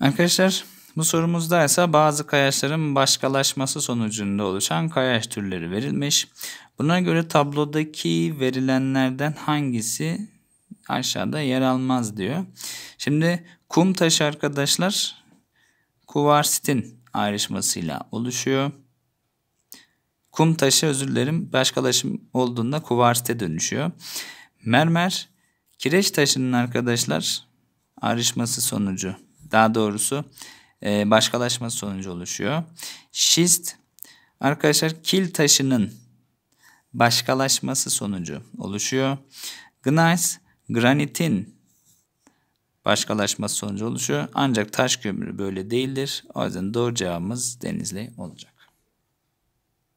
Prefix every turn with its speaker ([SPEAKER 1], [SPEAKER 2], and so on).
[SPEAKER 1] Arkadaşlar bu sorumuzda ise bazı kayaçların başkalaşması sonucunda oluşan kayaç türleri verilmiş. Buna göre tablodaki verilenlerden hangisi aşağıda yer almaz diyor. Şimdi kum taşı arkadaşlar kuvarsitin ayrışmasıyla oluşuyor. Kum taşı özür dilerim başkalaşım olduğunda kuvarsite dönüşüyor. Mermer kireç taşının arkadaşlar ayrışması sonucu daha doğrusu e, başkalaşma sonucu oluşuyor. Şist arkadaşlar kil taşının başkalaşması sonucu oluşuyor. Gneis granitin başkalaşması sonucu oluşuyor. Ancak taş kömürü böyle değildir. O yüzden doğru cevabımız denizli olacak.